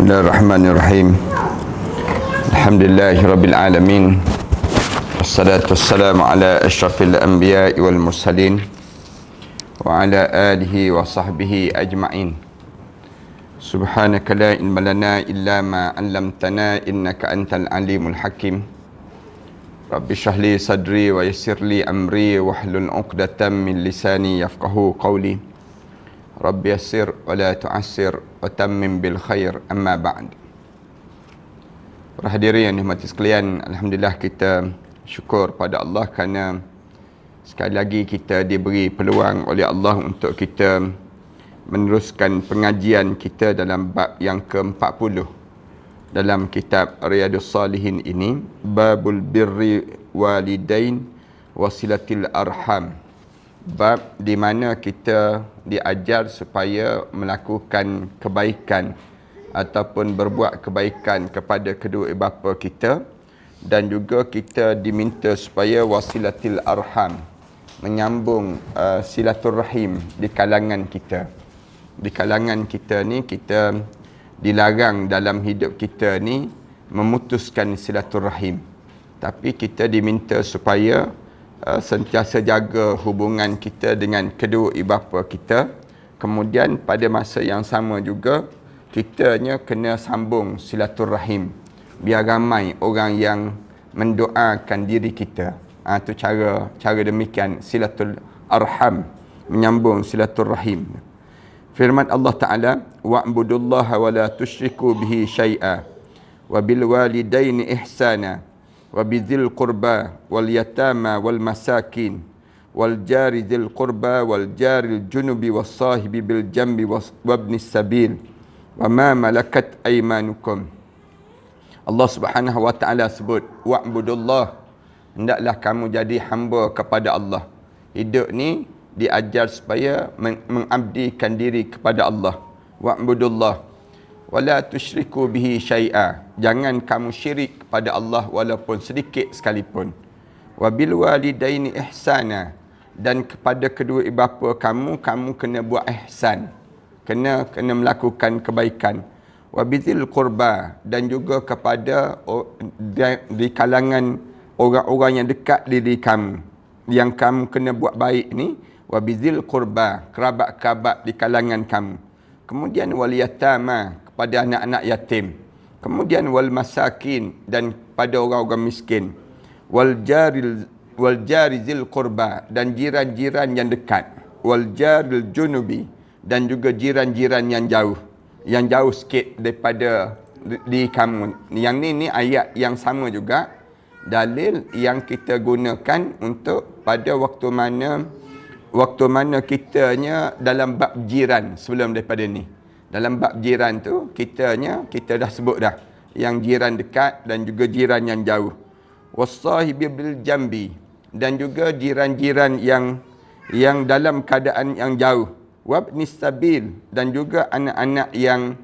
Bismillahirrahmanirrahim Alhamdulillahirabbil alamin Wassalatu wassalamu ala asyrafil anbiya'i wal mursalin wa ala alihi wa sahbihi ajma'in Subhanaka la ilma lana illa ma 'allamtana innaka antal alimul hakim Rabbi shrahli sadri wa yassirli amri wahlul 'uqdatam min lisani yafqahu qawli رب يسر ولا تعسر وتمم بالخير أما بعد Hadirin hormati sekalian, alhamdulillah kita syukur pada Allah kerana sekali lagi kita diberi peluang oleh Allah untuk kita meneruskan pengajian kita dalam bab yang ke-40 dalam kitab Riyadus Salihin ini, Babul Birri Walidain Wasilatil Arham bab di mana kita diajar supaya melakukan kebaikan ataupun berbuat kebaikan kepada kedua ibu bapa kita dan juga kita diminta supaya wasilatil arham menyambung uh, silaturrahim di kalangan kita di kalangan kita ni kita dilarang dalam hidup kita ni memutuskan silaturrahim tapi kita diminta supaya Uh, sentiasa jaga hubungan kita dengan kedua ibu bapa kita. Kemudian pada masa yang sama juga, kita kitanya kena sambung silaturrahim. Biar ramai orang yang mendoakan diri kita. Itu ah, ha, cara cara demikian silatul arham, menyambung silaturrahim. Firman Allah Ta'ala, وَعْبُدُ اللَّهَ وَلَا تُشْرِكُوا wa bil وَبِالْوَالِدَيْنِ إِحْسَانًا وبذل القربى واليتامى والمساكين والجار ذي القربى والجار الجنب والصاحب بالجنب وابن السبيل وما ملكت أيمانكم الله سبحانه وتعالى سبut وعبد الله hendaklah kamu jadi hamba kepada Allah hidup ni diajar supaya mengabdikan diri kepada Allah wa'budullah wala tusyriku bihi syai'a jangan kamu syirik kepada Allah walaupun sedikit sekalipun wa bil walidaini ihsana dan kepada kedua ibu bapa kamu kamu kena buat ihsan kena kena melakukan kebaikan wa bizil qurba dan juga kepada di kalangan orang-orang yang dekat diri kamu yang kamu kena buat baik ni wa bizil qurba kerabat-kerabat di kalangan kamu kemudian wal yatama pada anak-anak yatim kemudian wal masakin dan pada orang-orang miskin wal jaril wal jarizil qurba dan jiran-jiran yang dekat wal jaril junubi dan juga jiran-jiran yang jauh yang jauh sikit daripada di kamu yang ni ni ayat yang sama juga dalil yang kita gunakan untuk pada waktu mana waktu mana kitanya dalam bab jiran sebelum daripada ni dalam bab jiran tu kitanya kita dah sebut dah yang jiran dekat dan juga jiran yang jauh wasahibi bil jambi dan juga jiran-jiran yang yang dalam keadaan yang jauh wabni sabil dan juga anak-anak yang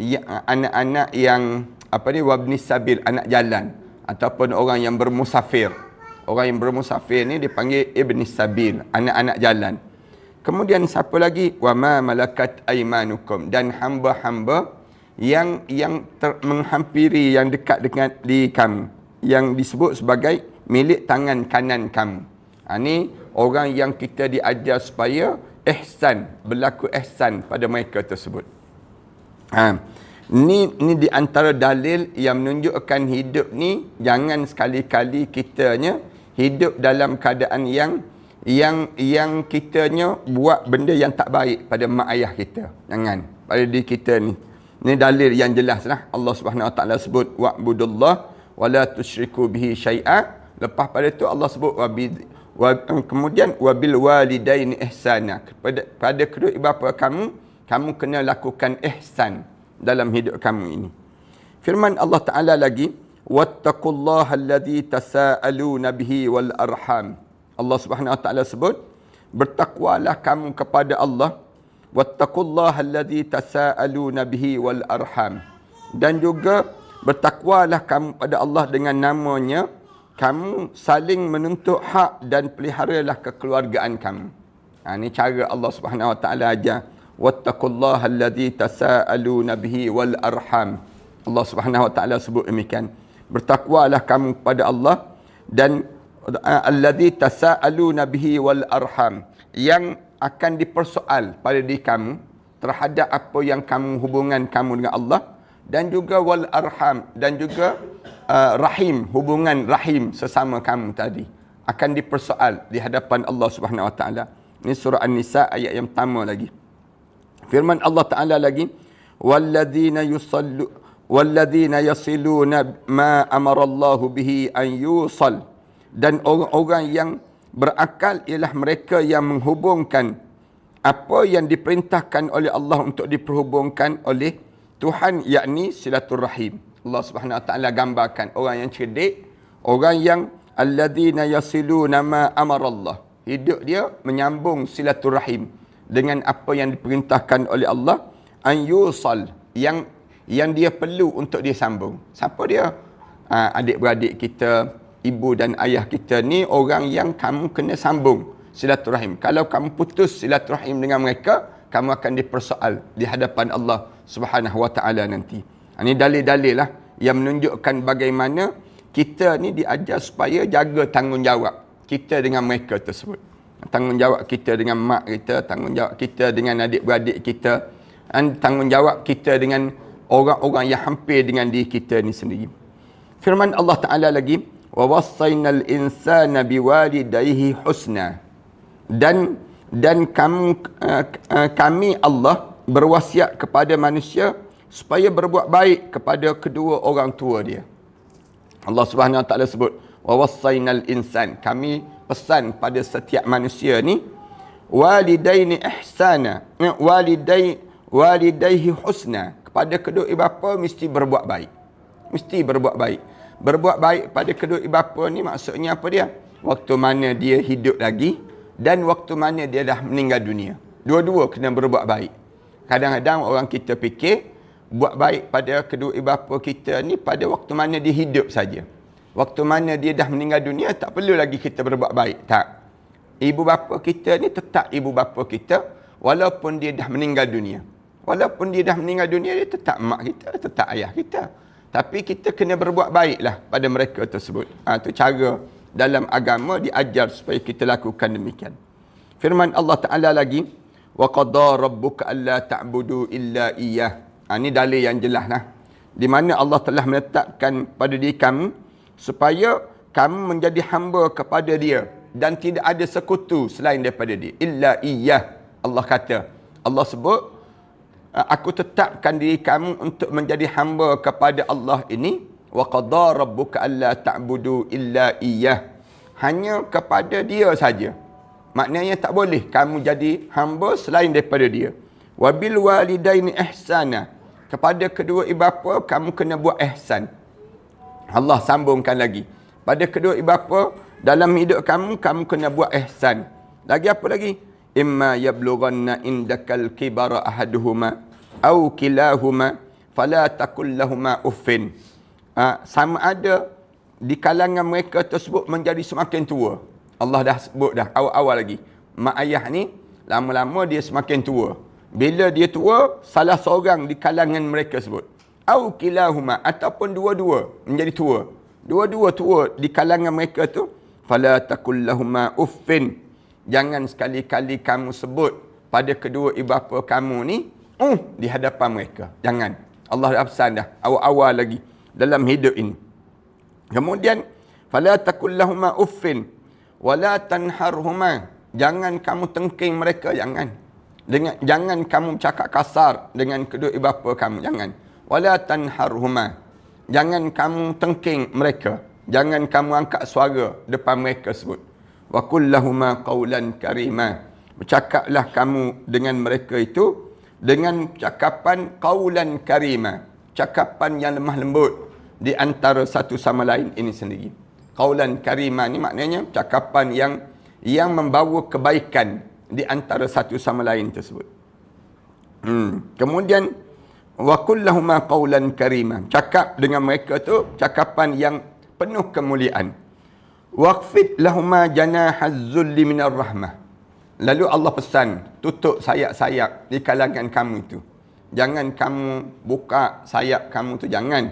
ya, anak-anak yang apa ni wabni sabil anak jalan ataupun orang yang bermusafir orang yang bermusafir ni dipanggil ibni sabil anak-anak jalan Kemudian siapa lagi? Wa ma malakat aymanukum dan hamba-hamba yang yang ter- menghampiri yang dekat dengan di kamu yang disebut sebagai milik tangan kanan kamu. Ha, ini orang yang kita diajar supaya ihsan, berlaku ihsan pada mereka tersebut. Ha. Ni ni di antara dalil yang menunjukkan hidup ni jangan sekali-kali kitanya hidup dalam keadaan yang yang yang kitanya buat benda yang tak baik pada mak ayah kita. Jangan. Pada diri kita ni. Ni dalil yang jelas lah. Allah Subhanahu Wa Taala sebut wa'budullah wa la tusyriku bihi syai'a. Lepas pada tu Allah sebut wa eh, kemudian wa bil walidayni ihsana. Pada pada kedua ibu bapa kamu, kamu kena lakukan ihsan dalam hidup kamu ini. Firman Allah Taala lagi, wattaqullaha allazi tasaaluna bihi wal arham. Allah Subhanahu Wa Taala sebut bertakwalah kamu kepada Allah wattaqullaha allazi tasaaluna bihi wal arham dan juga bertakwalah kamu pada Allah dengan namanya kamu saling menuntut hak dan peliharalah kekeluargaan kamu ha, ini cara Allah Subhanahu Wa Taala ajar wattaqullaha allazi tasaaluna bihi wal arham Allah Subhanahu Wa Taala sebut demikian bertakwalah kamu kepada Allah dan allazi tasaaluna bihi wal arham yang akan dipersoal pada diri kamu terhadap apa yang kamu hubungan kamu dengan Allah dan juga wal arham dan juga uh, rahim hubungan rahim sesama kamu tadi akan dipersoal di hadapan Allah Subhanahu wa taala ini surah an-nisa ayat yang pertama lagi firman Allah taala lagi walladzina yusallu walladzina yasiluna ma amara Allah bihi an yusallu dan orang-orang yang berakal ialah mereka yang menghubungkan apa yang diperintahkan oleh Allah untuk diperhubungkan oleh Tuhan yakni silaturrahim. Allah Subhanahu Wa Taala gambarkan orang yang cerdik, orang yang alladzina yasiluna nama amara Allah. Hidup dia menyambung silaturrahim dengan apa yang diperintahkan oleh Allah an yusal yang yang dia perlu untuk dia sambung. Siapa dia? Ah, adik-beradik kita, ibu dan ayah kita ni orang yang kamu kena sambung silaturahim. Kalau kamu putus silaturahim dengan mereka, kamu akan dipersoal di hadapan Allah Subhanahu Wa Taala nanti. Ini ha, dalil-dalil lah yang menunjukkan bagaimana kita ni diajar supaya jaga tanggungjawab kita dengan mereka tersebut. Tanggungjawab kita dengan mak kita, tanggungjawab kita dengan adik-beradik kita, dan tanggungjawab kita dengan orang-orang yang hampir dengan diri kita ni sendiri. Firman Allah Ta'ala lagi, وَوَصَّيْنَا الْإِنسَانَ بِوَالِدَيْهِ حُسْنًا Dan dan kami, eh, kami Allah berwasiat kepada manusia supaya berbuat baik kepada kedua orang tua dia. Allah Subhanahu Wa Taala sebut وَوَصَّيْنَا الْإِنسَانَ Kami pesan pada setiap manusia ni walidaini ihsana waliday eh, walidayhi husna kepada kedua ibu bapa mesti berbuat baik mesti berbuat baik berbuat baik pada kedua ibu bapa ni maksudnya apa dia? Waktu mana dia hidup lagi dan waktu mana dia dah meninggal dunia. Dua-dua kena berbuat baik. Kadang-kadang orang kita fikir buat baik pada kedua ibu bapa kita ni pada waktu mana dia hidup saja. Waktu mana dia dah meninggal dunia tak perlu lagi kita berbuat baik. Tak. Ibu bapa kita ni tetap ibu bapa kita walaupun dia dah meninggal dunia. Walaupun dia dah meninggal dunia dia tetap mak kita, tetap ayah kita. Tapi kita kena berbuat baiklah pada mereka tersebut. Itu ha, cara dalam agama diajar supaya kita lakukan demikian. Firman Allah Ta'ala lagi, وَقَضَى رَبُّكَ أَلَّا تَعْبُدُوا إِلَّا إِيَّهِ ha, Ini dalil yang jelas. Nah. Di mana Allah telah menetapkan pada diri kami supaya kamu menjadi hamba kepada dia dan tidak ada sekutu selain daripada dia. Illa إِيَّهِ Allah kata, Allah sebut, Eh, aku tetapkan diri kamu untuk menjadi hamba kepada Allah ini wa qada rabbuka alla ta'budu illa iyyah hanya kepada dia saja maknanya tak boleh kamu jadi hamba selain daripada dia wa bil walidaini ihsana kepada kedua ibu bapa kamu kena buat ihsan Allah sambungkan lagi pada kedua ibu bapa dalam hidup kamu kamu kena buat ihsan lagi apa lagi imma yablughanna indakal kibara ahaduhuma au kilahuma fala taqul lahumā uffin ha, sama ada di kalangan mereka tersebut menjadi semakin tua Allah dah sebut dah awal-awal lagi mak ayah ni lama-lama dia semakin tua bila dia tua salah seorang di kalangan mereka sebut au kilahuma ataupun dua-dua menjadi tua dua-dua tua di kalangan mereka tu fala taqul lahumā uffin jangan sekali-kali kamu sebut pada kedua ibu bapa kamu ni uh, di hadapan mereka. Jangan. Allah dah pesan dah. Awal-awal lagi dalam hidup ini. Kemudian, فَلَا تَكُلْ لَهُمَا أُفِّنْ وَلَا تَنْحَرْهُمَا Jangan kamu tengking mereka, jangan. Dengan, jangan kamu cakap kasar dengan kedua ibu bapa kamu, jangan. وَلَا تَنْحَرْهُمَا Jangan kamu tengking mereka. Jangan kamu angkat suara depan mereka sebut wa kullahuma qawlan karima bercakaplah kamu dengan mereka itu dengan cakapan qawlan karima cakapan yang lemah lembut di antara satu sama lain ini sendiri qawlan karima ni maknanya cakapan yang yang membawa kebaikan di antara satu sama lain tersebut hmm. kemudian wa kullahuma qawlan karima cakap dengan mereka tu cakapan yang penuh kemuliaan Waqfit lahuma janahaz zulli minar rahmah. Lalu Allah pesan, tutup sayap-sayap di kalangan kamu itu. Jangan kamu buka sayap kamu tu jangan.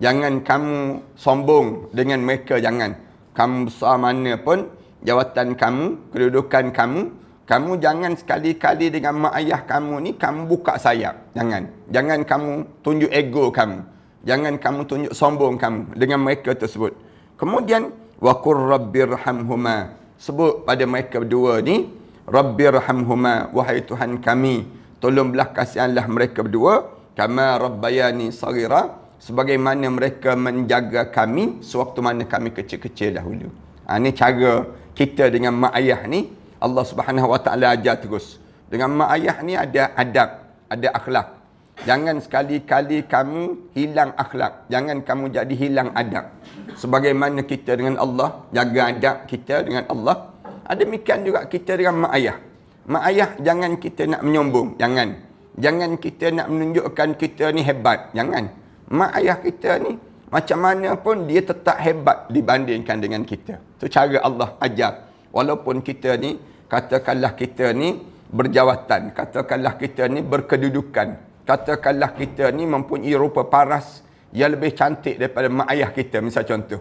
Jangan kamu sombong dengan mereka jangan. Kamu besar mana pun jawatan kamu, kedudukan kamu, kamu jangan sekali-kali dengan mak ayah kamu ni kamu buka sayap. Jangan. Jangan kamu tunjuk ego kamu. Jangan kamu tunjuk sombong kamu dengan mereka tersebut. Kemudian wa qur rabbirhamhuma sebut pada mereka berdua ni rabbirhamhuma wahai tuhan kami tolonglah kasihanlah mereka berdua kama rabbayani sagira sebagaimana mereka menjaga kami sewaktu mana kami kecil-kecil dahulu ha, ini cara kita dengan mak ayah ni Allah Subhanahu Wa Taala ajar terus dengan mak ayah ni ada adab ada akhlak Jangan sekali-kali kamu hilang akhlak. Jangan kamu jadi hilang adab. Sebagaimana kita dengan Allah, jaga adab kita dengan Allah. Ada Ademikian juga kita dengan mak ayah. Mak ayah jangan kita nak menyombong. Jangan. Jangan kita nak menunjukkan kita ni hebat. Jangan. Mak ayah kita ni macam mana pun dia tetap hebat dibandingkan dengan kita. Itu cara Allah ajar. Walaupun kita ni katakanlah kita ni berjawatan. Katakanlah kita ni berkedudukan katakanlah kita ni mempunyai rupa paras yang lebih cantik daripada mak ayah kita misal contoh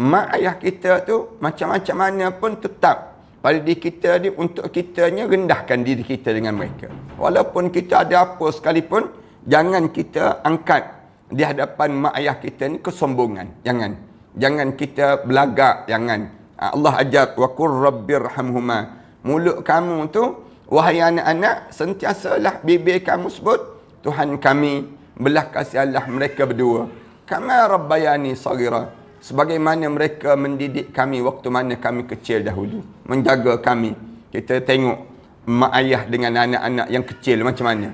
mak ayah kita tu macam-macam mana pun tetap pada diri kita ni untuk kita kitanya rendahkan diri kita dengan mereka walaupun kita ada apa sekalipun jangan kita angkat di hadapan mak ayah kita ni kesombongan jangan jangan kita belagak jangan ah, Allah ajar wa qur rabbirhamhuma mulut kamu tu wahai anak-anak sentiasalah bibir kamu sebut Tuhan kami belah kasihanlah mereka berdua. Kama rabbayani sagira. Sebagaimana mereka mendidik kami waktu mana kami kecil dahulu. Menjaga kami. Kita tengok mak ayah dengan anak-anak yang kecil macam mana.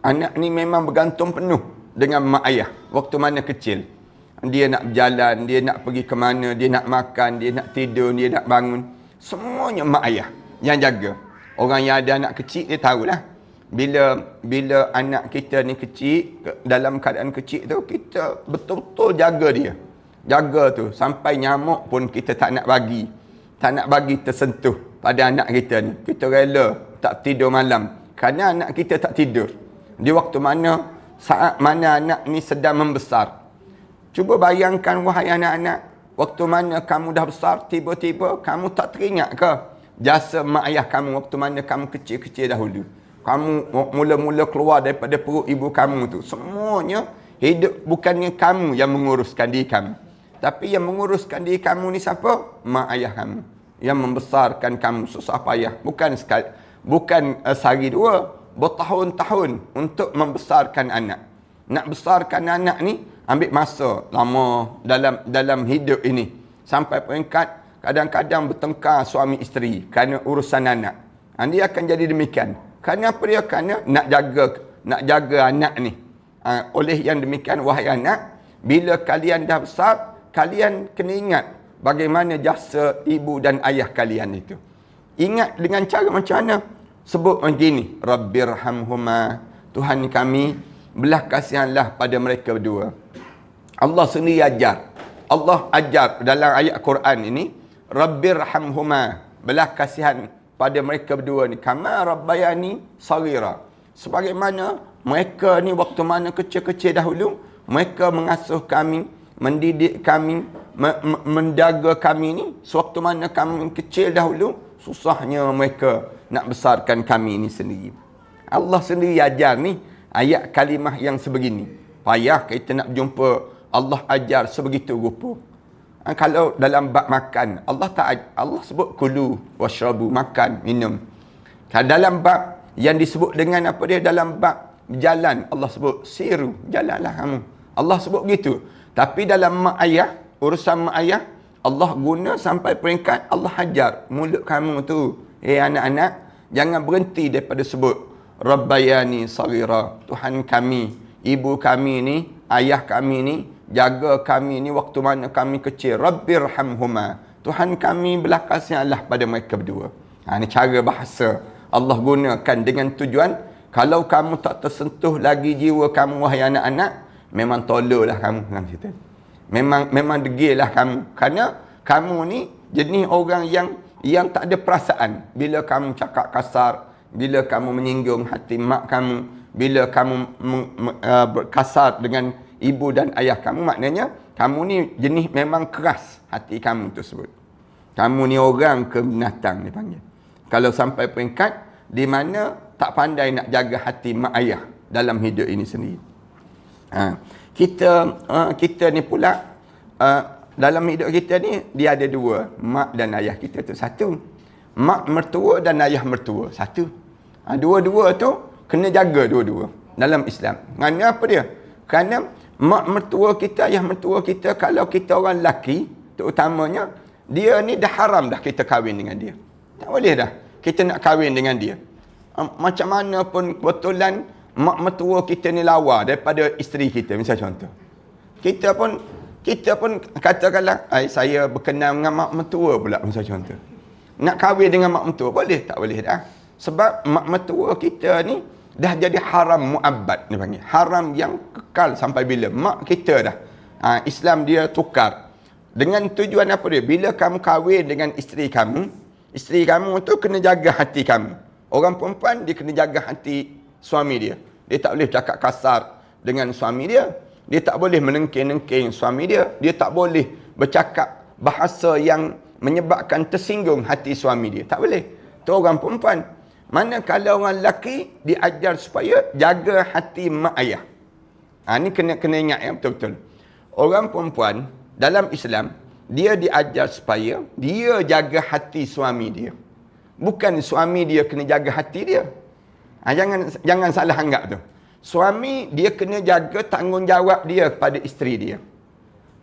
Anak ni memang bergantung penuh dengan mak ayah waktu mana kecil. Dia nak berjalan, dia nak pergi ke mana, dia nak makan, dia nak tidur, dia nak bangun. Semuanya mak ayah yang jaga. Orang yang ada anak kecil dia tahulah bila bila anak kita ni kecil dalam keadaan kecil tu kita betul-betul jaga dia jaga tu sampai nyamuk pun kita tak nak bagi tak nak bagi tersentuh pada anak kita ni kita rela tak tidur malam kerana anak kita tak tidur di waktu mana saat mana anak ni sedang membesar cuba bayangkan wahai anak-anak waktu mana kamu dah besar tiba-tiba kamu tak teringat ke jasa mak ayah kamu waktu mana kamu kecil-kecil dahulu kamu mula-mula keluar daripada perut ibu kamu tu semuanya hidup bukannya kamu yang menguruskan diri kamu tapi yang menguruskan diri kamu ni siapa mak ayah kamu yang membesarkan kamu susah payah bukan sekali bukan uh, sehari dua bertahun-tahun untuk membesarkan anak nak besarkan anak ni ambil masa lama dalam dalam hidup ini sampai peringkat kadang-kadang bertengkar suami isteri kerana urusan anak. Dia akan jadi demikian. Kerana apa dia? Kerana nak jaga nak jaga anak ni. Ha, oleh yang demikian, wahai anak, bila kalian dah besar, kalian kena ingat bagaimana jasa ibu dan ayah kalian itu. Ingat dengan cara macam mana? Sebut begini, Rabbirhamhuma, Tuhan kami, belah kasihanlah pada mereka berdua. Allah sendiri ajar. Allah ajar dalam ayat Quran ini, Rabbir Rabbirhamhuma, belah kasihan pada mereka berdua ni kama rabbayani sagira sebagaimana mereka ni waktu mana kecil-kecil dahulu mereka mengasuh kami mendidik kami me- me- mendaga kami ni sewaktu mana kami kecil dahulu susahnya mereka nak besarkan kami ni sendiri Allah sendiri ajar ni ayat kalimah yang sebegini payah kita nak jumpa Allah ajar sebegitu rupa Ah, kalau dalam bab makan Allah tak Allah sebut kulu washrabu makan minum kalau dalam bab yang disebut dengan apa dia dalam bab jalan Allah sebut siru jalanlah kamu Allah sebut gitu tapi dalam mak ayah urusan mak ayah Allah guna sampai peringkat Allah hajar mulut kamu tu eh hey, anak-anak jangan berhenti daripada sebut rabbayani sagira Tuhan kami ibu kami ni ayah kami ni jaga kami ni waktu mana kami kecil Rabbir rabbirhamhuma tuhan kami belah kasihanlah pada mereka berdua ha ni cara bahasa Allah gunakan dengan tujuan kalau kamu tak tersentuh lagi jiwa kamu wahai anak-anak memang tololah kamu kan cerita memang memang degilah kamu kerana kamu ni jenis orang yang yang tak ada perasaan bila kamu cakap kasar bila kamu menyinggung hati mak kamu bila kamu uh, kasar dengan ibu dan ayah kamu maknanya kamu ni jenis memang keras hati kamu tersebut. Kamu ni orang ke binatang dia panggil. Kalau sampai peringkat di mana tak pandai nak jaga hati mak ayah dalam hidup ini sendiri. Ha. Kita uh, kita ni pula uh, dalam hidup kita ni dia ada dua, mak dan ayah kita tu satu. Mak mertua dan ayah mertua satu. Ha, dua-dua tu kena jaga dua-dua dalam Islam. Kenapa apa dia? Kerana mak mertua kita, ayah mertua kita, kalau kita orang lelaki, terutamanya, dia ni dah haram dah kita kahwin dengan dia. Tak boleh dah kita nak kahwin dengan dia. Macam mana pun kebetulan mak mertua kita ni lawa daripada isteri kita, misal contoh. Kita pun kita pun katakanlah, saya berkenan dengan mak mertua pula, misal contoh. Nak kahwin dengan mak mertua, boleh? Tak boleh dah. Sebab mak mertua kita ni, dah jadi haram muabbad ni panggil haram yang kekal sampai bila mak kita dah ha, Islam dia tukar dengan tujuan apa dia bila kamu kahwin dengan isteri kamu isteri kamu tu kena jaga hati kamu orang perempuan dia kena jaga hati suami dia dia tak boleh cakap kasar dengan suami dia dia tak boleh menengking-nengking suami dia dia tak boleh bercakap bahasa yang menyebabkan tersinggung hati suami dia tak boleh tu orang perempuan mana kalau orang lelaki diajar supaya jaga hati mak ayah. Ha, ini kena, kena ingat ya, betul-betul. Orang perempuan dalam Islam, dia diajar supaya dia jaga hati suami dia. Bukan suami dia kena jaga hati dia. Ha, jangan jangan salah anggap tu. Suami dia kena jaga tanggungjawab dia kepada isteri dia.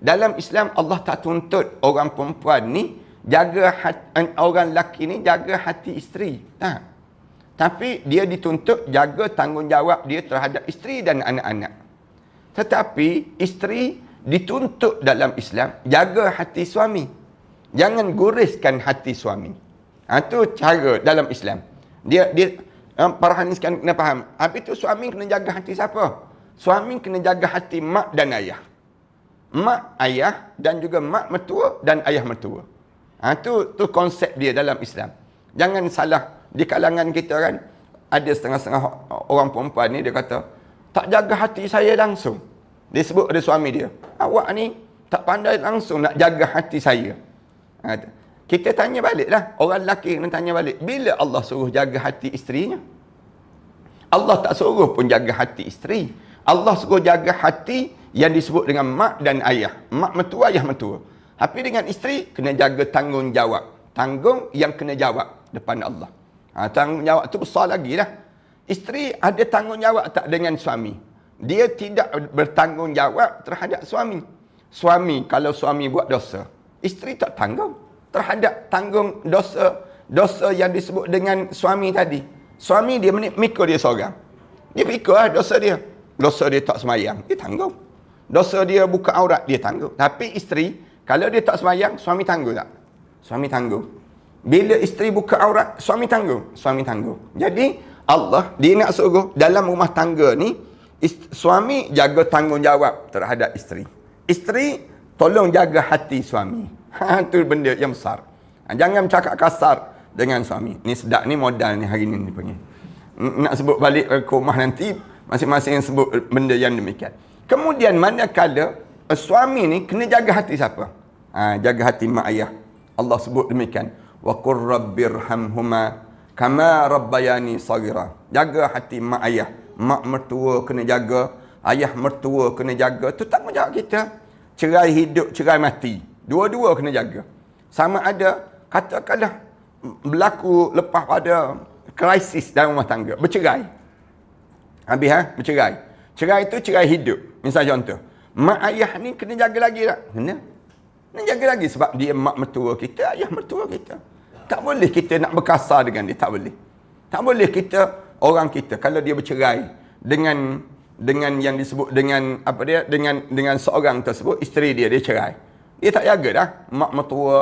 Dalam Islam Allah tak tuntut orang perempuan ni jaga hati, eh, orang lelaki ni jaga hati isteri. Tak. Ha. Tapi dia dituntut jaga tanggungjawab dia terhadap isteri dan anak-anak. Tetapi isteri dituntut dalam Islam jaga hati suami. Jangan guriskan hati suami. Ha, itu cara dalam Islam. Dia dia um, para haniskan kena faham. Habis itu suami kena jaga hati siapa? Suami kena jaga hati mak dan ayah. Mak ayah dan juga mak mertua dan ayah mertua. Ha, tu, tu konsep dia dalam Islam. Jangan salah di kalangan kita kan ada setengah-setengah orang perempuan ni dia kata tak jaga hati saya langsung dia sebut ada suami dia awak ni tak pandai langsung nak jaga hati saya kata. kita tanya balik lah orang lelaki kena tanya balik bila Allah suruh jaga hati isterinya Allah tak suruh pun jaga hati isteri Allah suruh jaga hati yang disebut dengan mak dan ayah mak metua ayah metua tapi dengan isteri kena jaga tanggungjawab tanggung yang kena jawab depan Allah Ha, tanggungjawab tu besar lagi lah. Isteri ada tanggungjawab tak dengan suami? Dia tidak bertanggungjawab terhadap suami. Suami, kalau suami buat dosa, isteri tak tanggung. Terhadap tanggung dosa, dosa yang disebut dengan suami tadi. Suami dia mikul dia seorang. Dia mikul lah dosa dia. Dosa dia tak semayang, dia tanggung. Dosa dia buka aurat, dia tanggung. Tapi isteri, kalau dia tak semayang, suami tanggung tak? Suami tanggung. Bila isteri buka aurat, suami tanggung. Suami tanggung. Jadi, Allah, dia nak suruh dalam rumah tangga ni, suami jaga tanggungjawab terhadap isteri. Isteri, tolong jaga hati suami. Itu ha, benda yang besar. Ha, jangan cakap kasar dengan suami. Ni sedap ni modal ni hari ni. ni panggil. Nak sebut balik ke rumah nanti, masing-masing yang sebut benda yang demikian. Kemudian manakala eh, suami ni kena jaga hati siapa? Ha, jaga hati mak ayah. Allah sebut demikian. وَقُرْ Rabbir hamhuma, kama Rabbayani صَغِرًا Jaga hati mak ayah. Mak mertua kena jaga. Ayah mertua kena jaga. Itu tanggungjawab kita. Cerai hidup, cerai mati. Dua-dua kena jaga. Sama ada, katakanlah berlaku lepas pada krisis dalam rumah tangga. Bercerai. Habis, ha? bercerai. Cerai itu cerai hidup. Misal contoh. Mak ayah ni kena jaga lagi tak? Kena. Kena jaga lagi sebab dia mak mertua kita, ayah mertua kita tak boleh kita nak berkasar dengan dia tak boleh tak boleh kita orang kita kalau dia bercerai dengan dengan yang disebut dengan apa dia dengan dengan seorang tersebut isteri dia dia cerai dia tak jaga dah mak mertua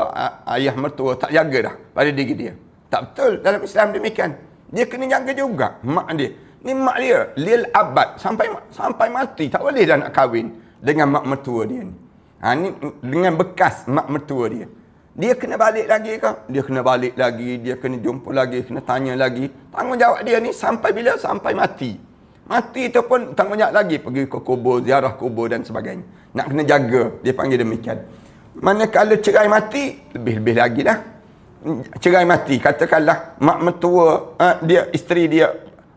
ayah mertua tak jaga dah pada diri dia tak betul dalam Islam demikian dia kena jaga juga mak dia ni mak dia lil abad sampai sampai mati tak boleh dah nak kahwin dengan mak mertua dia ha, ni dengan bekas mak mertua dia dia kena balik lagi ke? Dia kena balik lagi, dia kena jumpa lagi, kena tanya lagi. Tanggungjawab dia ni sampai bila? Sampai mati. Mati tu pun tanggungjawab lagi pergi ke kubur, ziarah kubur dan sebagainya. Nak kena jaga, dia panggil demikian. Mana kalau cerai mati, lebih-lebih lagi lah. Cerai mati, katakanlah mak metua, eh, dia isteri dia,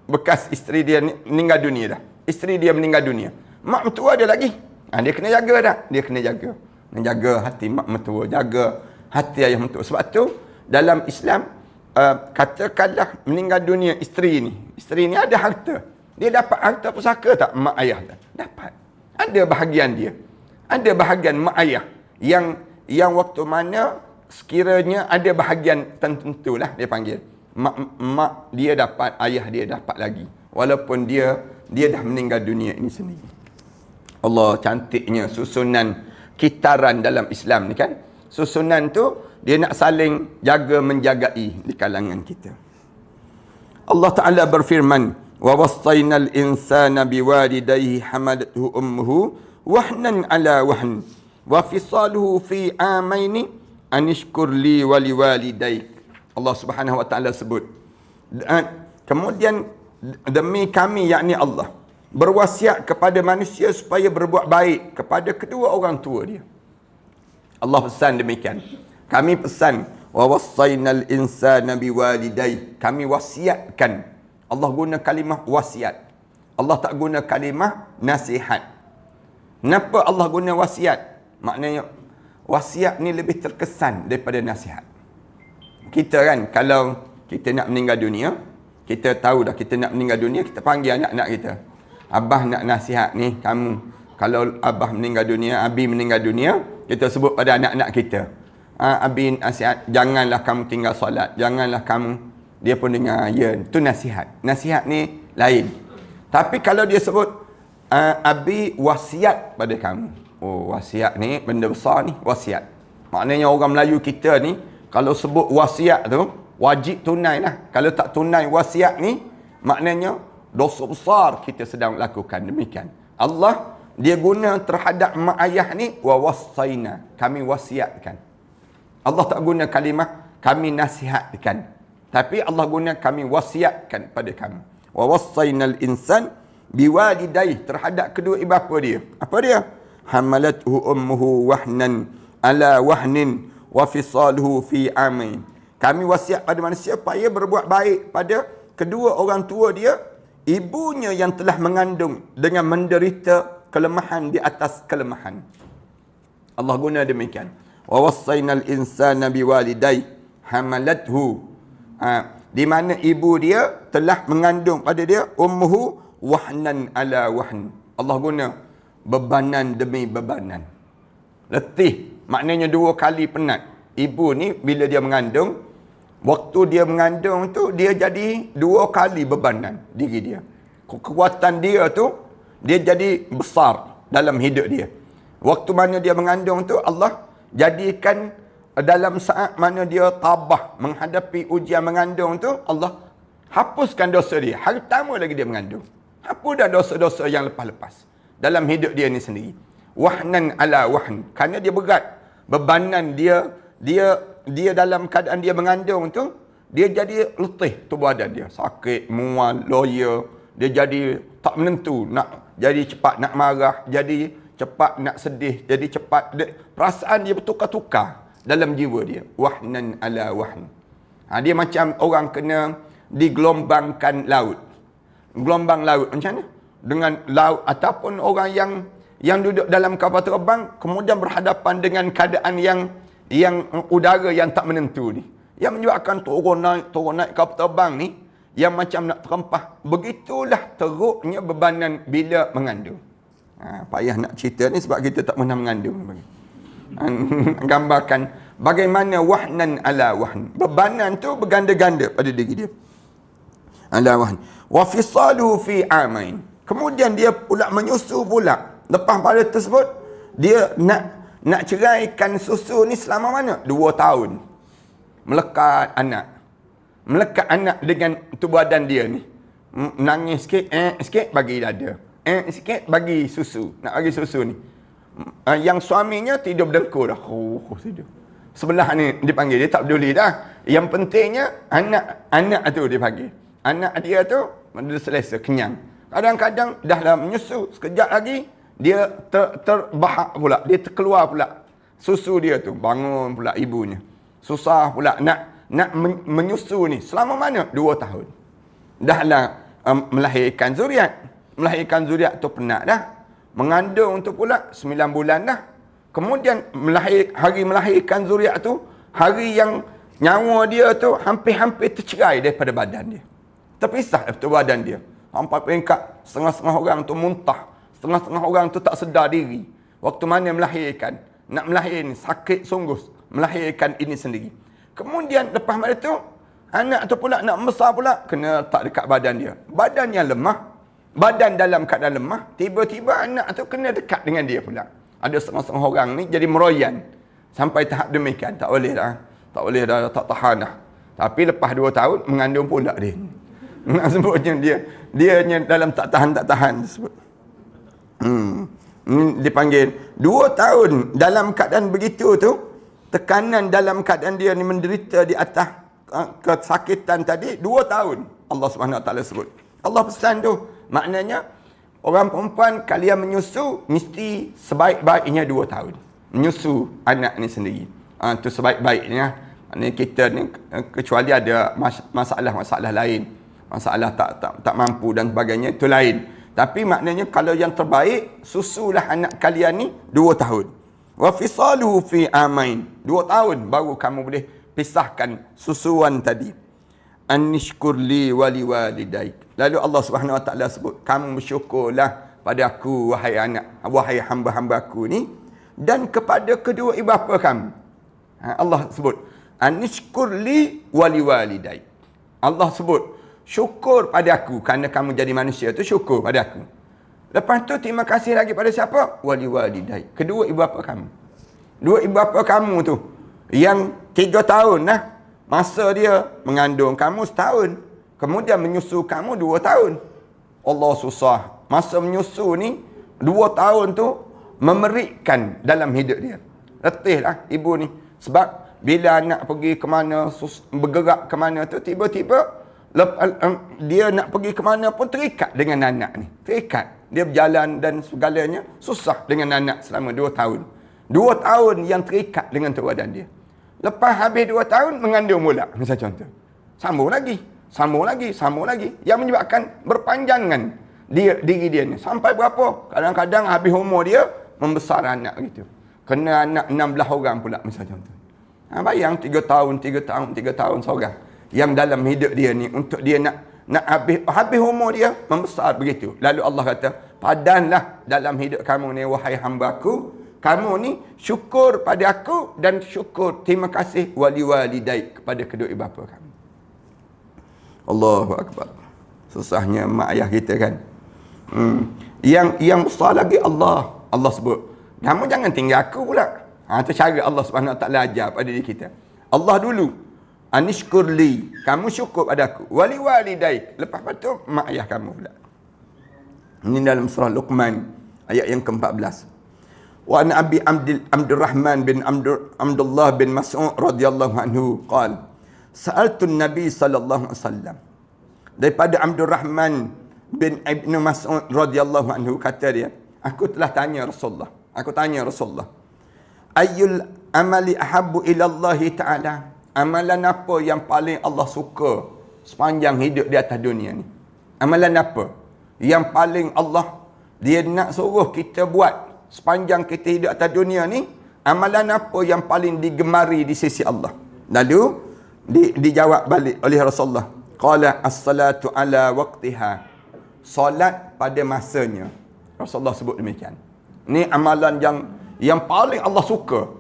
bekas isteri dia meninggal dunia dah. Isteri dia meninggal dunia. Mak metua dia lagi. Ah, dia kena jaga dah. Dia kena jaga. Menjaga hati mak metua, jaga hati ayah mentua. Sebab tu dalam Islam uh, katakanlah meninggal dunia isteri ni. Isteri ni ada harta. Dia dapat harta pusaka tak mak ayah dia? Dapat. Ada bahagian dia. Ada bahagian mak ayah yang yang waktu mana sekiranya ada bahagian tertentu lah dia panggil. Mak, mak dia dapat, ayah dia dapat lagi. Walaupun dia dia dah meninggal dunia ini sendiri. Allah cantiknya susunan kitaran dalam Islam ni kan susunan tu dia nak saling jaga menjagai di kalangan kita. Allah Taala berfirman, "Wa wasaina al-insana biwalidayhi hamalathu ummuhu wahnan ala wahn wa fisaluhu fi amaini an li wa liwalidayhi." Allah Subhanahu wa Taala sebut. kemudian demi kami yakni Allah berwasiat kepada manusia supaya berbuat baik kepada kedua orang tua dia. Allah pesan demikian. Kami pesan wa wasainal insana biwalidai. Kami wasiatkan. Allah guna kalimah wasiat. Allah tak guna kalimah nasihat. Kenapa Allah guna wasiat? Maknanya wasiat ni lebih terkesan daripada nasihat. Kita kan kalau kita nak meninggal dunia, kita tahu dah kita nak meninggal dunia, kita panggil anak-anak kita. Abah nak nasihat ni kamu kalau abah meninggal dunia, abi meninggal dunia, kita sebut pada anak-anak kita. Ha, abi nasihat, janganlah kamu tinggal solat. Janganlah kamu, dia pun dengar, ya, itu nasihat. Nasihat ni lain. Tapi kalau dia sebut, ha, abi wasiat pada kamu. Oh, wasiat ni, benda besar ni, wasiat. Maknanya orang Melayu kita ni, kalau sebut wasiat tu, wajib tunai lah. Kalau tak tunai wasiat ni, maknanya dosa besar kita sedang lakukan demikian. Allah dia guna terhadap mak ayah ni wa wasaina kami wasiatkan Allah tak guna kalimah kami nasihatkan tapi Allah guna kami wasiatkan pada kami, wa wasainal insan biwalidayh terhadap kedua ibu bapa dia apa dia hamalathu ummuhu wahnan ala wahnin wa fisaluhu fi amin kami wasiat pada manusia supaya berbuat baik pada kedua orang tua dia ibunya yang telah mengandung dengan menderita kelemahan di atas kelemahan. Allah guna demikian. Wa wassayna al-insana biwaliday hamalathu. Ha, di mana ibu dia telah mengandung pada dia ummuhu wahnan ala wahn. Allah guna bebanan demi bebanan. Letih, maknanya dua kali penat. Ibu ni bila dia mengandung, waktu dia mengandung tu dia jadi dua kali bebanan diri dia. Kekuatan dia tu dia jadi besar dalam hidup dia waktu mana dia mengandung tu Allah jadikan eh, dalam saat mana dia tabah menghadapi ujian mengandung tu Allah hapuskan dosa dia hari pertama lagi dia mengandung hapus dah dosa-dosa yang lepas-lepas dalam hidup dia ni sendiri wahnan ala wahn Karena dia berat bebanan dia dia dia dalam keadaan dia mengandung tu dia jadi letih tubuh badan dia sakit mual loya dia jadi tak menentu nak jadi cepat nak marah, jadi cepat nak sedih, jadi cepat de- perasaan dia bertukar-tukar dalam jiwa dia. Wahnan ala wahn. Ha, dia macam orang kena digelombangkan laut. Gelombang laut macam mana? Dengan laut ataupun orang yang yang duduk dalam kapal terbang kemudian berhadapan dengan keadaan yang yang udara yang tak menentu ni. Yang menyebabkan turun naik, turun naik kapal terbang ni yang macam nak terempah. Begitulah teruknya bebanan bila mengandung. Ha, payah nak cerita ni sebab kita tak pernah mengandung. Ha, gambarkan bagaimana wahnan ala wahn. Bebanan tu berganda-ganda pada diri dia. Ala wahn. Wa fisaluhu fi amain. Kemudian dia pula menyusu pula. Lepas pada tersebut, dia nak nak ceraikan susu ni selama mana? Dua tahun. Melekat anak melekat anak dengan tubuh badan dia ni. Nangis sikit, eh sikit bagi dada. Eh sikit bagi susu. Nak bagi susu ni. Eh, yang suaminya tidur berdengkur dah. Oh, oh, tidur. Sebelah ni dipanggil dia tak peduli dah. Yang pentingnya anak anak tu dipanggil. Anak dia tu dia selesa kenyang. Kadang-kadang dah dalam menyusu sekejap lagi dia ter, terbahak pula. Dia terkeluar pula susu dia tu. Bangun pula ibunya. Susah pula nak nak menyusu ni selama mana? Dua tahun. Dahlah um, melahirkan zuriat. Melahirkan zuriat tu penat dah. Mengandung tu pula sembilan bulan dah. Kemudian melahir, hari melahirkan zuriat tu, hari yang nyawa dia tu hampir-hampir tercerai daripada badan dia. Terpisah daripada badan dia. Sampai peringkat setengah-setengah orang tu muntah. Setengah-setengah orang tu tak sedar diri. Waktu mana melahirkan. Nak melahirkan sakit sungguh. Melahirkan ini sendiri. Kemudian lepas mak itu, anak tu pula nak besar pula, kena tak dekat badan dia. Badan yang lemah, badan dalam keadaan lemah, tiba-tiba anak tu kena dekat dengan dia pula. Ada setengah-setengah orang ni jadi meroyan. Sampai tahap demikian, tak boleh dah. Tak boleh dah, tak tahan dah. Tapi lepas dua tahun, mengandung pula dia. Nak sebutnya dia, dia dalam tak tahan, tak tahan. Sebut. Hmm. hmm. Dipanggil, dua tahun dalam keadaan begitu tu, tekanan dalam keadaan dia ni menderita di atas eh, kesakitan tadi dua tahun Allah SWT sebut Allah pesan tu maknanya orang perempuan kalian menyusu mesti sebaik-baiknya dua tahun menyusu anak ni sendiri ha, tu sebaik-baiknya ni kita ni eh, kecuali ada masalah-masalah lain masalah tak, tak tak mampu dan sebagainya itu lain tapi maknanya kalau yang terbaik susulah anak kalian ni dua tahun wa fisaluhu fi amain dua tahun baru kamu boleh pisahkan susuan tadi anishkur li wali walidai lalu Allah Subhanahu wa taala sebut kamu bersyukurlah pada aku wahai anak wahai hamba-hamba aku ni dan kepada kedua ibu bapa kamu ha, Allah sebut anishkur li wali walidai Allah sebut syukur pada aku kerana kamu jadi manusia tu syukur pada aku Lepas tu terima kasih lagi pada siapa? Wali Wali Dai. Kedua ibu bapa kamu. Dua ibu bapa kamu tu. Yang tiga tahun lah. Masa dia mengandung kamu setahun. Kemudian menyusu kamu dua tahun. Allah susah. Masa menyusu ni, dua tahun tu memerikan dalam hidup dia. Letihlah ibu ni. Sebab bila anak pergi ke mana, bergerak ke mana tu, tiba-tiba Lepas, dia nak pergi ke mana pun terikat dengan anak ni. Terikat. Dia berjalan dan segalanya susah dengan anak selama dua tahun. Dua tahun yang terikat dengan tuan dan dia. Lepas habis dua tahun, mengandung mula. Misal contoh. Sambung lagi. Sambung lagi. Sambung lagi. Yang menyebabkan berpanjangan dia, diri dia ni. Sampai berapa? Kadang-kadang habis umur dia, membesar anak gitu. Kena anak belah orang pula misal contoh. Ha, bayang tiga tahun, tiga tahun, tiga tahun seorang yang dalam hidup dia ni untuk dia nak nak habis habis umur dia membesar begitu. Lalu Allah kata, padanlah dalam hidup kamu ni wahai hamba-Ku, kamu ni syukur pada aku dan syukur terima kasih wali wali walidai kepada kedua ibu bapa kamu. Allahu akbar. Susahnya mak ayah kita kan. Hmm. Yang yang besar lagi Allah. Allah sebut, kamu jangan tinggal aku pula. Ha, itu cara Allah SWT ajar pada diri kita. Allah dulu, anishkurli kamu syukur pada aku wali wali dai lepas itu mak ayah kamu pula ini dalam surah Luqman ayat yang ke-14 wa an abi amdil Rahman bin amdur amdullah bin mas'ud radhiyallahu anhu qal sa'altu nabi sallallahu alaihi wasallam daripada amdurrahman bin ibnu mas'ud radhiyallahu anhu kata dia aku telah tanya rasulullah aku tanya rasulullah ayyul amali ahabbu ila allah ta'ala Amalan apa yang paling Allah suka sepanjang hidup di atas dunia ni? Amalan apa yang paling Allah dia nak suruh kita buat sepanjang kita hidup atas dunia ni? Amalan apa yang paling digemari di sisi Allah? Lalu di, dijawab balik oleh Rasulullah. Qala as-salatu ala waqtiha. Solat pada masanya. Rasulullah sebut demikian. Ni amalan yang yang paling Allah suka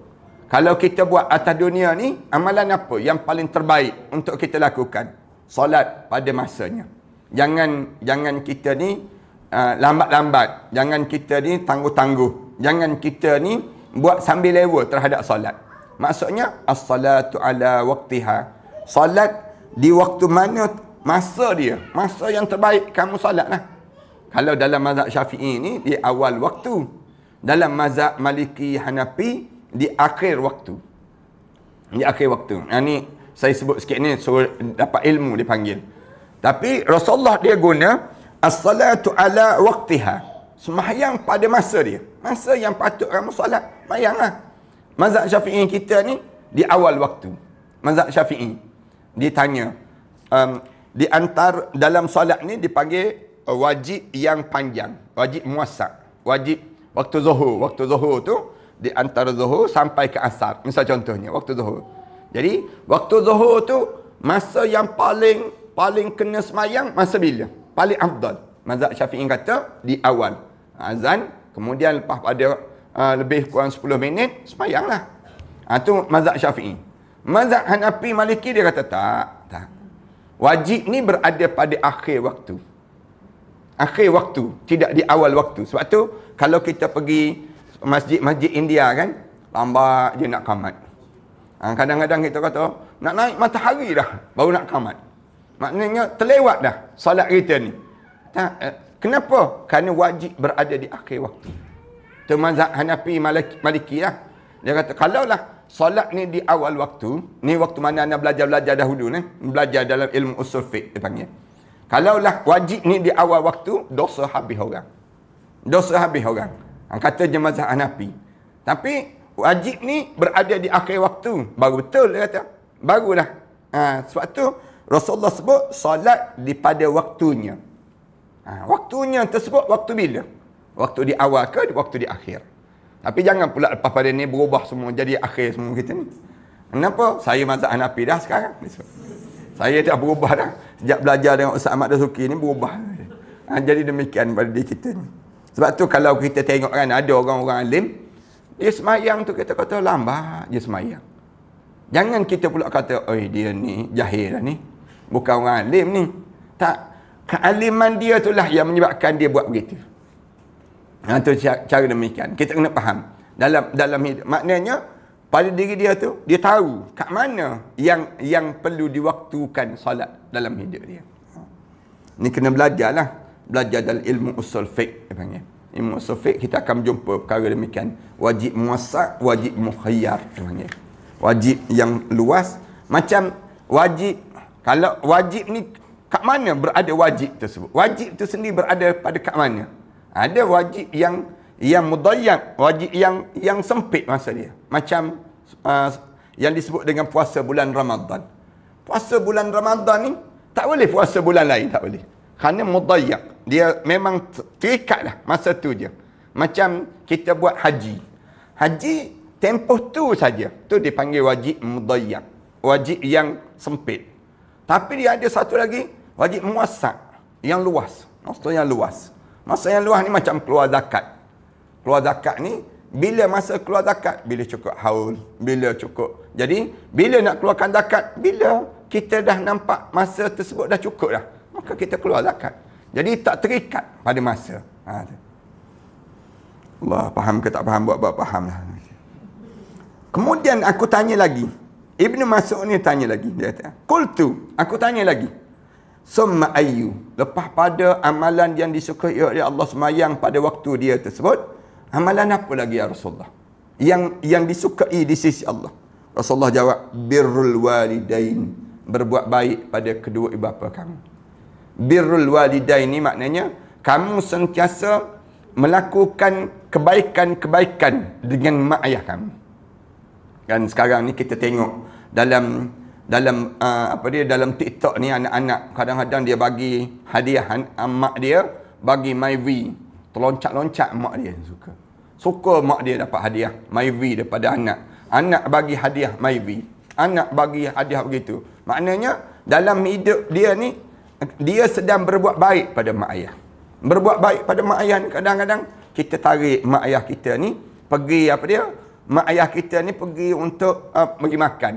kalau kita buat atas dunia ni, amalan apa yang paling terbaik untuk kita lakukan? Solat pada masanya. Jangan jangan kita ni uh, lambat-lambat. Jangan kita ni tangguh-tangguh. Jangan kita ni buat sambil lewa terhadap solat. Maksudnya, as-salatu ala waktiha. Solat di waktu mana masa dia. Masa yang terbaik kamu solat lah. Kalau dalam mazhab syafi'i ni, di awal waktu. Dalam mazhab maliki hanafi, di akhir waktu di akhir waktu yang ni saya sebut sikit ni so dapat ilmu dipanggil tapi Rasulullah dia guna as-salatu ala waqtiha sembahyang pada masa dia masa yang patut kamu solat sembahyanglah mazhab Syafi'i kita ni di awal waktu mazhab Syafi'i ditanya um, di antar dalam solat ni dipanggil uh, wajib yang panjang wajib muasak wajib waktu zuhur waktu zuhur tu di antara zuhur sampai ke asar. Misal contohnya, waktu zuhur. Jadi, waktu zuhur tu, masa yang paling paling kena semayang, masa bila? Paling afdal. Mazhab Syafi'i kata, di awal. Azan, kemudian lepas pada uh, lebih kurang 10 minit, semayanglah. Itu ah, ha, mazhab Syafi'i. Mazhab Hanafi Maliki, dia kata, tak, tak. Wajib ni berada pada akhir waktu. Akhir waktu, tidak di awal waktu. Sebab tu, kalau kita pergi masjid-masjid India kan lambat je nak kamat ha, kadang-kadang kita kata nak naik matahari dah baru nak kamat maknanya terlewat dah solat kita ni ha, eh, kenapa? kerana wajib berada di akhir waktu tu mazhab Hanafi Maliki, Maliki lah dia kata kalaulah solat ni di awal waktu ni waktu mana anda belajar-belajar dahulu ni belajar dalam ilmu usul fiqh dia panggil kalaulah wajib ni di awal waktu dosa habis orang dosa habis orang Kata je mazhab Hanafi. Tapi wajib ni berada di akhir waktu. Baru betul dia kata. Barulah. Ha, sebab tu Rasulullah sebut solat di pada waktunya. Ha, waktunya tersebut waktu bila? Waktu di awal ke waktu di akhir? Tapi jangan pula lepas pada ni berubah semua jadi akhir semua kita ni. Kenapa? Saya mazhab Hanafi dah sekarang. Saya dah berubah dah. Sejak belajar dengan Ustaz Ahmad Dasuki ni berubah. Ha, jadi demikian pada diri kita ni. Sebab tu kalau kita tengok kan ada orang-orang alim, dia semayang tu kita kata lambat dia semayang. Jangan kita pula kata, oi dia ni jahil lah ni. Bukan orang alim ni. Tak. Kealiman dia tu lah yang menyebabkan dia buat begitu. Ha, tu cara demikian. Kita kena faham. Dalam dalam hidup. Maknanya, pada diri dia tu, dia tahu kat mana yang yang perlu diwaktukan solat dalam hidup dia. Ha. Ni kena belajar lah belajar dalam ilmu usul fiqh dia panggil. Ilmu usul fiqh kita akan jumpa perkara demikian. Wajib muasak, wajib mukhayyar dia panggil. Wajib yang luas macam wajib kalau wajib ni kat mana berada wajib tersebut? Wajib itu sendiri berada pada kat mana? Ada wajib yang yang mudayyak, wajib yang yang sempit masa dia. Macam uh, yang disebut dengan puasa bulan Ramadan. Puasa bulan Ramadan ni tak boleh puasa bulan lain, tak boleh kerana mudayak. Dia memang terikat lah masa tu je. Macam kita buat haji. Haji tempoh tu saja tu dipanggil wajib mudayak. Wajib yang sempit. Tapi dia ada satu lagi, wajib muasak. Yang luas. Maksudnya yang luas. Masa yang luas ni macam keluar zakat. Keluar zakat ni, bila masa keluar zakat, bila cukup haul, bila cukup. Jadi, bila nak keluarkan zakat, bila kita dah nampak masa tersebut dah cukup dah maka kita keluar zakat. Jadi tak terikat pada masa. Ha. Allah faham ke tak faham buat-buat faham lah. Kemudian aku tanya lagi. Ibnu Mas'ud ni tanya lagi. Dia kata, Kultu. Aku tanya lagi. Summa ayu. Lepas pada amalan yang disukai oleh Allah semayang pada waktu dia tersebut. Amalan apa lagi ya Rasulullah? Yang yang disukai di sisi Allah. Rasulullah jawab. Birrul walidain. Berbuat baik pada kedua ibu bapa kamu birrul walidaini maknanya kamu sentiasa melakukan kebaikan-kebaikan dengan mak ayah kamu. Dan sekarang ni kita tengok dalam dalam uh, apa dia dalam TikTok ni anak-anak kadang-kadang dia bagi hadiah uh, mak dia bagi MyV terloncat-loncat mak dia suka. Suka mak dia dapat hadiah MyV daripada anak. Anak bagi hadiah MyV. Anak bagi hadiah begitu. Maknanya dalam hidup dia ni dia sedang berbuat baik pada mak ayah. Berbuat baik pada mak ayah kadang-kadang kita tarik mak ayah kita ni pergi apa dia? Mak ayah kita ni pergi untuk uh, pergi makan.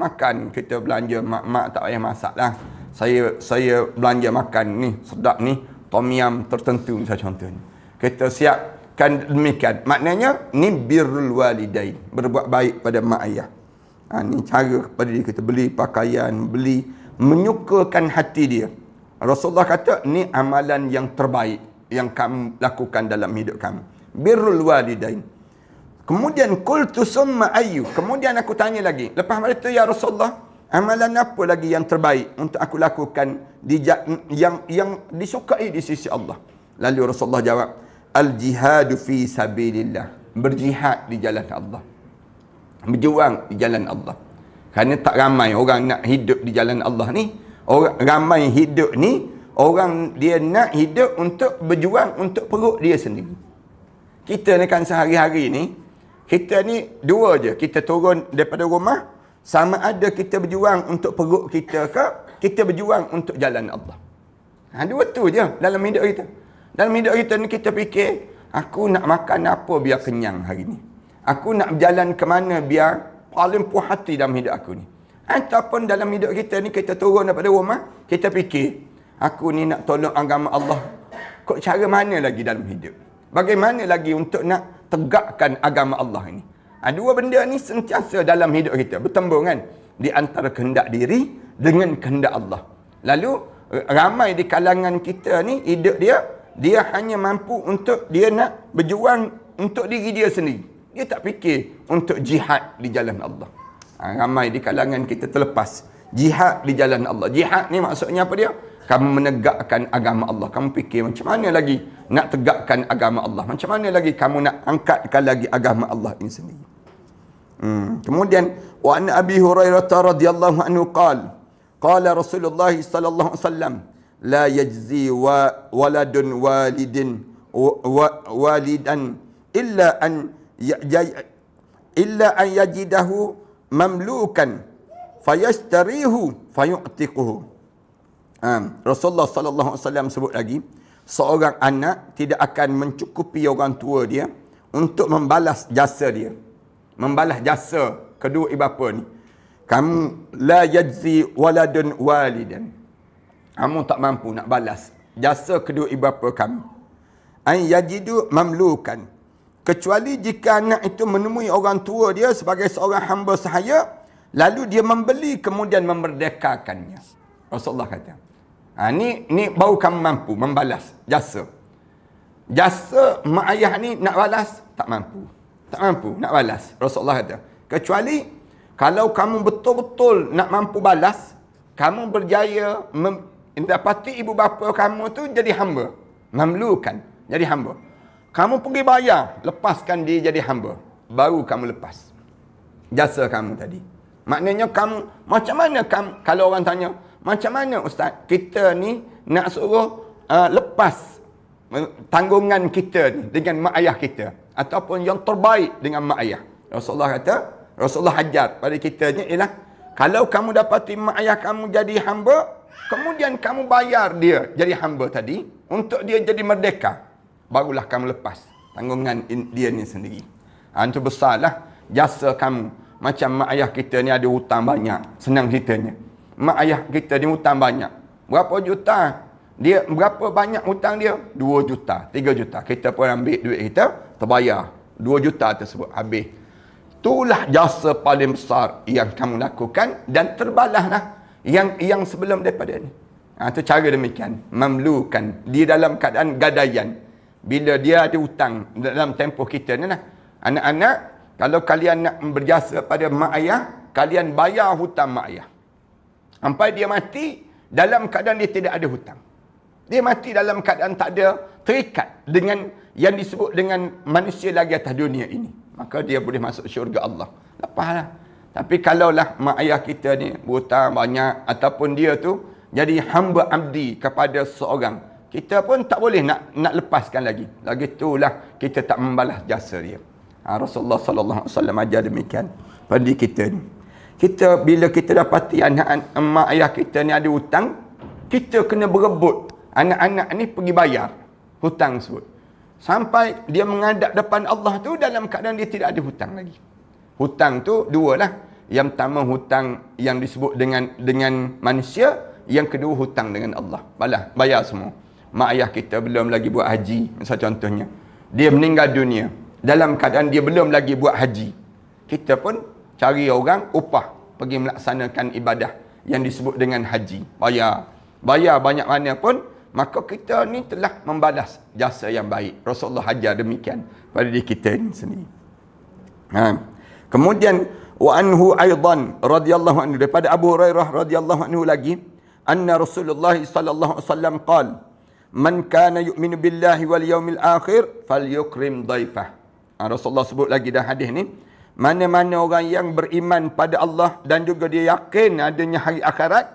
Makan kita belanja mak mak tak payah masak lah. Saya saya belanja makan ni sedap ni tom yam tertentu misalnya contohnya. Kita siapkan demikian. Maknanya ni birrul walidain, berbuat baik pada mak ayah. Ha, ni cara kepada dia kita beli pakaian, beli menyukakan hati dia. Rasulullah kata ni amalan yang terbaik yang kamu lakukan dalam hidup kamu. Birrul walidain. Kemudian qultu summa ayyu? Kemudian aku tanya lagi. Lepas itu ya Rasulullah, amalan apa lagi yang terbaik untuk aku lakukan di yang yang disukai di sisi Allah? Lalu Rasulullah jawab, al jihadu fi sabilillah. Berjihad di jalan Allah. Berjuang di jalan Allah. Kerana tak ramai orang nak hidup di jalan Allah ni, orang ramai hidup ni orang dia nak hidup untuk berjuang untuk perut dia sendiri kita ni kan sehari-hari ni kita ni dua je kita turun daripada rumah sama ada kita berjuang untuk perut kita ke kita berjuang untuk jalan Allah ha, dua tu je dalam hidup kita dalam hidup kita ni kita fikir aku nak makan apa biar kenyang hari ni aku nak berjalan ke mana biar paling puas hati dalam hidup aku ni Ataupun dalam hidup kita ni kita turun daripada rumah, kita fikir, aku ni nak tolong agama Allah. Kok cara mana lagi dalam hidup? Bagaimana lagi untuk nak tegakkan agama Allah ini? Ha, dua benda ni sentiasa dalam hidup kita bertembung kan di antara kehendak diri dengan kehendak Allah. Lalu eh, ramai di kalangan kita ni hidup dia dia hanya mampu untuk dia nak berjuang untuk diri dia sendiri. Dia tak fikir untuk jihad di jalan Allah. Ah, ramai di kalangan kita terlepas jihad di jalan Allah. Jihad ni maksudnya apa dia? Kamu menegakkan agama Allah. Kamu fikir macam mana lagi nak tegakkan agama Allah? Macam mana lagi kamu nak angkatkan lagi agama Allah ini sendiri? Hmm. Kemudian wa an Abi Hurairah radhiyallahu anhu qal qala Rasulullah sallallahu alaihi wasallam la yajzi wa waladun walidin wa, walidan illa an ya, illa an yajidahu mamlukan fayashtarihu fayu'tiquhu. Ha, Rasulullah sallallahu alaihi wasallam sebut lagi, seorang anak tidak akan mencukupi orang tua dia untuk membalas jasa dia. Membalas jasa kedua ibu bapa ni. Kamu la yajzi waladun walidan. Kamu tak mampu nak balas jasa kedua ibu bapa kamu. Ain yajidu mamlukan kecuali jika anak itu menemui orang tua dia sebagai seorang hamba sahaya lalu dia membeli kemudian memerdekakannya Rasulullah kata ha, ni, ni baru kamu mampu membalas jasa jasa mak ayah ni nak balas tak mampu tak mampu nak balas Rasulullah kata kecuali kalau kamu betul-betul nak mampu balas kamu berjaya mendapati ibu bapa kamu tu jadi hamba memlukan jadi hamba kamu pergi bayar, lepaskan dia jadi hamba. Baru kamu lepas. Jasa kamu tadi. Maknanya kamu, macam mana kamu, kalau orang tanya, macam mana ustaz, kita ni nak suruh uh, lepas uh, tanggungan kita ni dengan mak ayah kita. Ataupun yang terbaik dengan mak ayah. Rasulullah kata, Rasulullah hajar pada kita ni ialah, kalau kamu dapat mak ayah kamu jadi hamba, kemudian kamu bayar dia jadi hamba tadi, untuk dia jadi merdeka barulah kamu lepas tanggungan dia ni sendiri. Ha, itu besarlah jasa kamu. Macam mak ayah kita ni ada hutang banyak. Senang ceritanya. Mak ayah kita ni hutang banyak. Berapa juta? Dia Berapa banyak hutang dia? 2 juta, 3 juta. Kita pun ambil duit kita, terbayar. 2 juta tersebut habis. Itulah jasa paling besar yang kamu lakukan dan terbalahlah yang yang sebelum daripada ini. Ha, itu cara demikian. Memlukan di dalam keadaan gadaian bila dia ada hutang dalam tempoh kita ni lah. Anak-anak, kalau kalian nak berjasa pada mak ayah, kalian bayar hutang mak ayah. Sampai dia mati, dalam keadaan dia tidak ada hutang. Dia mati dalam keadaan tak ada terikat dengan yang disebut dengan manusia lagi atas dunia ini. Maka dia boleh masuk syurga Allah. lah. Tapi kalaulah mak ayah kita ni berhutang banyak ataupun dia tu jadi hamba abdi kepada seorang kita pun tak boleh nak nak lepaskan lagi. Lagi itulah kita tak membalas jasa dia. Ha, Rasulullah sallallahu alaihi wasallam ajar demikian pada kita ni. Kita bila kita dapati anak emak ayah kita ni ada hutang, kita kena berebut anak-anak ni pergi bayar hutang tersebut. Sampai dia menghadap depan Allah tu dalam keadaan dia tidak ada hutang lagi. Hutang tu dua lah. Yang pertama hutang yang disebut dengan dengan manusia, yang kedua hutang dengan Allah. Balah, bayar semua mak ayah kita belum lagi buat haji misal contohnya dia meninggal dunia dalam keadaan dia belum lagi buat haji kita pun cari orang upah pergi melaksanakan ibadah yang disebut dengan haji bayar bayar banyak mana pun maka kita ni telah membalas jasa yang baik Rasulullah hajar demikian pada diri kita ni sendiri ha. kemudian wa anhu aidan radhiyallahu anhu daripada Abu Hurairah radhiyallahu anhu lagi anna Rasulullah sallallahu alaihi wasallam qala Man kana yu'minu billahi wal yaumil akhir falyukrim daifah. Ha, Rasulullah sebut lagi dalam hadis ni. Mana-mana orang yang beriman pada Allah dan juga dia yakin adanya hari akhirat,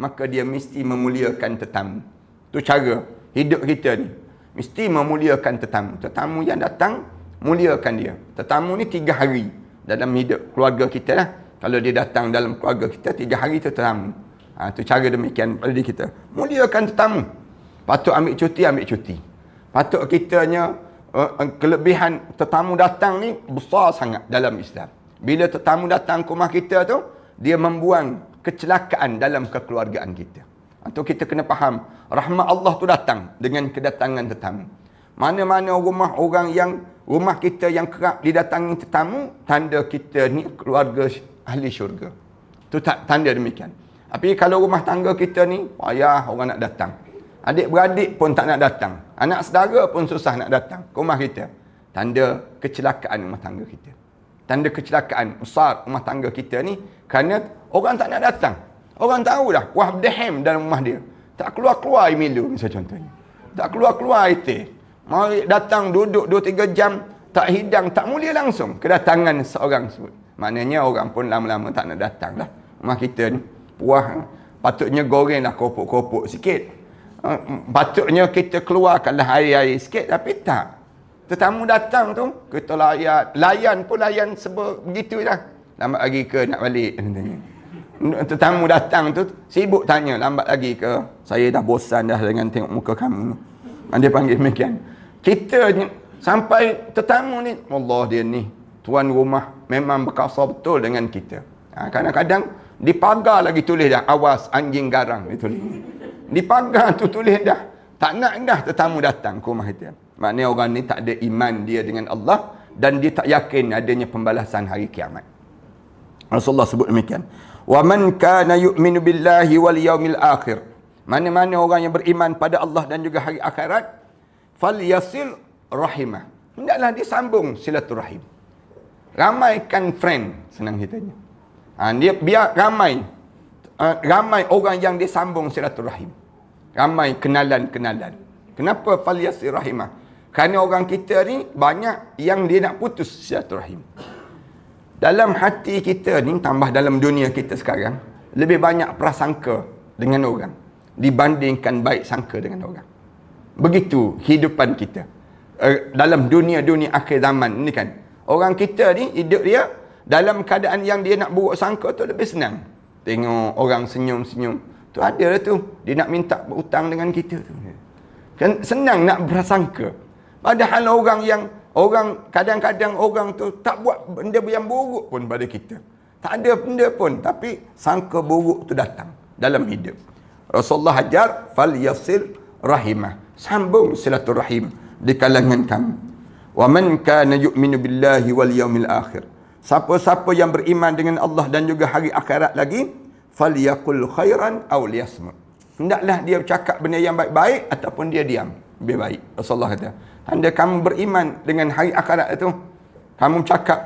maka dia mesti memuliakan tetamu. Tu cara hidup kita ni. Mesti memuliakan tetamu. Tetamu yang datang, muliakan dia. Tetamu ni tiga hari dalam hidup keluarga kita lah. Kalau dia datang dalam keluarga kita, tiga hari tu tetamu. Ha, tu cara demikian pada kita. Muliakan tetamu. Patut ambil cuti, ambil cuti. Patut kitanya eh, eh, kelebihan tetamu datang ni besar sangat dalam Islam. Bila tetamu datang ke rumah kita tu, dia membuang kecelakaan dalam kekeluargaan kita. Atau kita kena faham, rahmat Allah tu datang dengan kedatangan tetamu. Mana-mana rumah orang yang rumah kita yang kerap didatangi tetamu, tanda kita ni keluarga ahli syurga. Tu tak tanda demikian. Tapi kalau rumah tangga kita ni, ayah orang nak datang. Adik-beradik pun tak nak datang. Anak saudara pun susah nak datang ke rumah kita. Tanda kecelakaan rumah tangga kita. Tanda kecelakaan besar rumah tangga kita ni kerana orang tak nak datang. Orang tahu dah wah dehem dalam rumah dia. Tak keluar-keluar air milu misal contohnya. Tak keluar-keluar air teh. Mari datang duduk 2-3 jam tak hidang, tak mulia langsung kedatangan seorang sebut. Maknanya orang pun lama-lama tak nak datang dah. Rumah kita ni puah patutnya goreng lah kopok-kopok sikit patutnya kita keluarkanlah air-air sikit tapi tak tetamu datang tu kita layan layan pun layan sebab begitu je lambat lagi ke nak balik tetamu datang tu sibuk tanya lambat lagi ke saya dah bosan dah dengan tengok muka kamu dia panggil demikian kita ni, sampai tetamu ni Allah dia ni tuan rumah memang berkasar betul dengan kita ha, kadang-kadang dipagar lagi tulis dah awas anjing garang dia tulis di pagar tu tulis dah. Tak nak dah tetamu datang ke rumah kita. Maknanya orang ni tak ada iman dia dengan Allah. Dan dia tak yakin adanya pembalasan hari kiamat. Rasulullah sebut demikian. Wa man kana yu'minu billahi wal yaumil akhir. Mana-mana orang yang beriman pada Allah dan juga hari akhirat. Fal yasil rahimah. Hendaklah disambung silaturahim. Ramaikan friend senang hitanya. Ha, dia biar ramai uh, ramai orang yang disambung silaturahim ramai kenalan-kenalan. Kenapa faliasi rahimah? Kerana orang kita ni banyak yang dia nak putus silaturahim. Dalam hati kita ni, tambah dalam dunia kita sekarang, lebih banyak prasangka dengan orang dibandingkan baik sangka dengan orang. Begitu hidupan kita. Uh, dalam dunia-dunia akhir zaman ni kan. Orang kita ni hidup dia dalam keadaan yang dia nak buruk sangka tu lebih senang. Tengok orang senyum-senyum tu ada lah tu dia nak minta berhutang dengan kita tu kan senang nak berasangka padahal orang yang orang kadang-kadang orang tu tak buat benda yang buruk pun pada kita tak ada benda pun tapi sangka buruk tu datang dalam hidup Rasulullah ajar fal yasil rahimah sambung silaturahim di kalangan kamu. wa man kana yu'minu billahi wal yaumil akhir siapa-siapa yang beriman dengan Allah dan juga hari akhirat lagi falyakul khairan awliyasmu. liyasmut. dia bercakap benda yang baik-baik ataupun dia diam. Lebih baik. Rasulullah kata, "Anda kamu beriman dengan hari akhirat itu, kamu cakap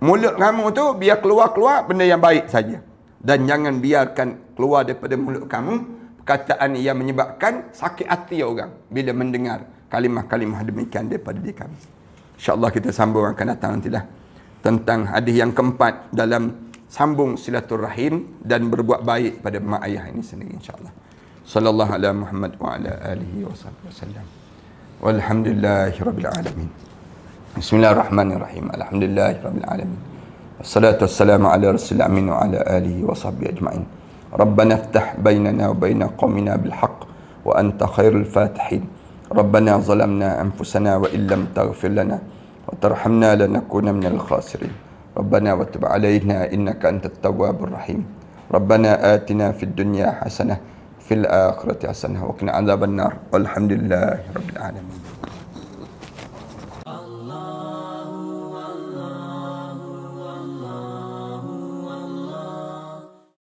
mulut kamu tu biar keluar-keluar benda yang baik saja dan jangan biarkan keluar daripada mulut kamu perkataan yang menyebabkan sakit hati orang bila mendengar kalimah-kalimah demikian daripada diri kami. InsyaAllah kita sambung akan datang nantilah tentang hadis yang keempat dalam sambung silaturahim dan berbuat baik pada mak ayah ini sendiri insyaallah sallallahu ala muhammad wa ala alihi wasallam walhamdulillahirabbil alamin bismillahirrahmanirrahim alhamdulillahirabbil alamin wassalatu wassalamu ala rasul amin wa ala alihi wa sahbihi ajma'in ربنا افتح بيننا وبين قومنا بالحق وانت خير الفاتحين ربنا ظلمنا انفسنا وان لم تغفر لنا وترحمنا لنكون من الخاسرين ربنا وتب علينا إنك أنت التواب الرحيم ربنا آتنا في الدنيا حسنة في الآخرة حسنة وقنا عذاب النار والحمد لله رب العالمين